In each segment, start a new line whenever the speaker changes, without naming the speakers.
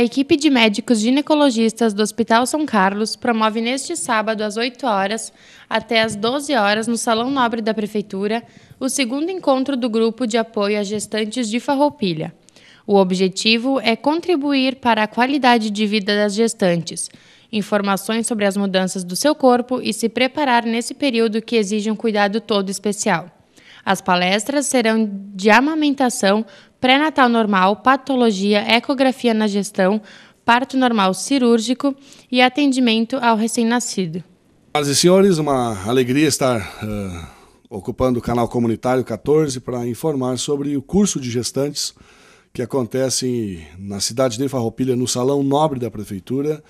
A equipe de médicos ginecologistas do Hospital São Carlos promove neste sábado, às 8 horas até às 12 horas, no Salão Nobre da Prefeitura, o segundo encontro do Grupo de Apoio a Gestantes de Farroupilha. O objetivo é contribuir para a qualidade de vida das gestantes, informações sobre as mudanças do seu corpo e se preparar nesse período que exige um cuidado todo especial. As palestras serão de amamentação, pré-natal normal, patologia, ecografia na gestão, parto normal cirúrgico e atendimento ao recém-nascido.
Senhoras e senhores, uma alegria estar uh, ocupando o canal comunitário 14 para informar sobre o curso de gestantes que acontece na cidade de Farroupilha, no Salão Nobre da Prefeitura,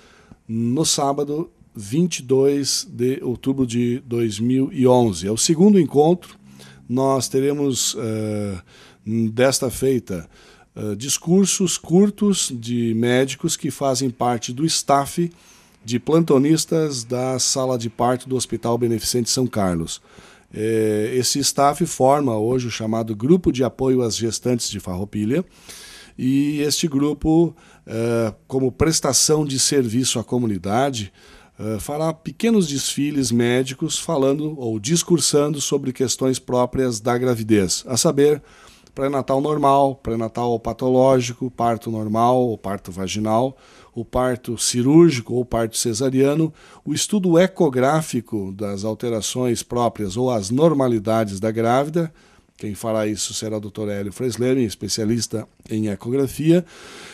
no sábado 22 de outubro de 2011. É o segundo encontro. Nós teremos... Uh, desta feita. Uh, discursos curtos de médicos que fazem parte do staff de plantonistas da sala de parto do Hospital Beneficente São Carlos. É, esse staff forma hoje o chamado Grupo de Apoio às Gestantes de Farroupilha e este grupo, uh, como prestação de serviço à comunidade, uh, fará pequenos desfiles médicos falando ou discursando sobre questões próprias da gravidez, a saber, pré-natal normal, pré-natal patológico, parto normal ou parto vaginal, o parto cirúrgico ou parto cesariano, o estudo ecográfico das alterações próprias ou as normalidades da grávida, quem fará isso será o Dr. Hélio Fresleri, especialista em ecografia,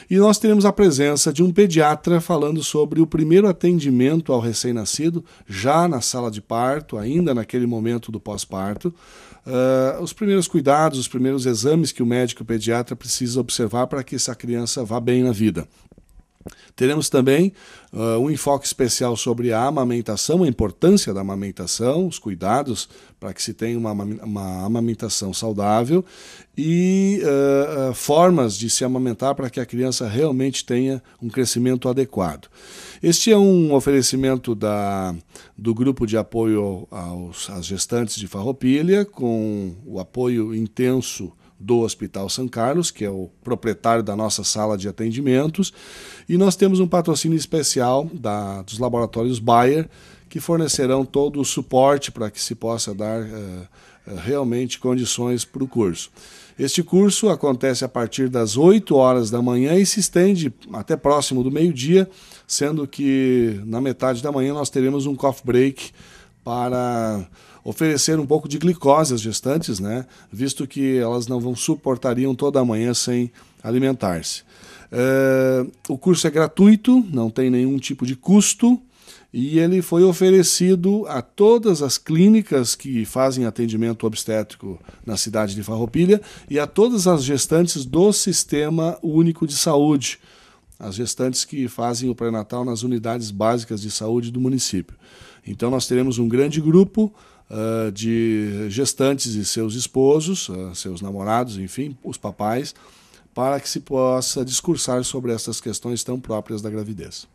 e nós teremos a presença de um pediatra falando sobre o primeiro atendimento ao recém-nascido, já na sala de parto, ainda naquele momento do pós-parto, uh, os primeiros cuidados, os primeiros exames que o médico pediatra precisa observar para que essa criança vá bem na vida. Teremos também uh, um enfoque especial sobre a amamentação, a importância da amamentação, os cuidados para que se tenha uma, uma amamentação saudável e uh, uh, formas de se amamentar para que a criança realmente tenha um crescimento adequado. Este é um oferecimento da, do grupo de apoio aos, às gestantes de farroupilha, com o apoio intenso do Hospital São Carlos, que é o proprietário da nossa sala de atendimentos, e nós temos um patrocínio especial da, dos laboratórios Bayer, que fornecerão todo o suporte para que se possa dar uh, realmente condições para o curso. Este curso acontece a partir das 8 horas da manhã e se estende até próximo do meio-dia, sendo que na metade da manhã nós teremos um coffee break para oferecer um pouco de glicose às gestantes, né? visto que elas não vão suportariam toda a manhã sem alimentar-se. Eh, o curso é gratuito, não tem nenhum tipo de custo e ele foi oferecido a todas as clínicas que fazem atendimento obstétrico na cidade de Farroupilha e a todas as gestantes do Sistema Único de Saúde, as gestantes que fazem o pré-natal nas unidades básicas de saúde do município. Então, nós teremos um grande grupo uh, de gestantes e seus esposos, uh, seus namorados, enfim, os papais, para que se possa discursar sobre essas questões tão próprias da gravidez.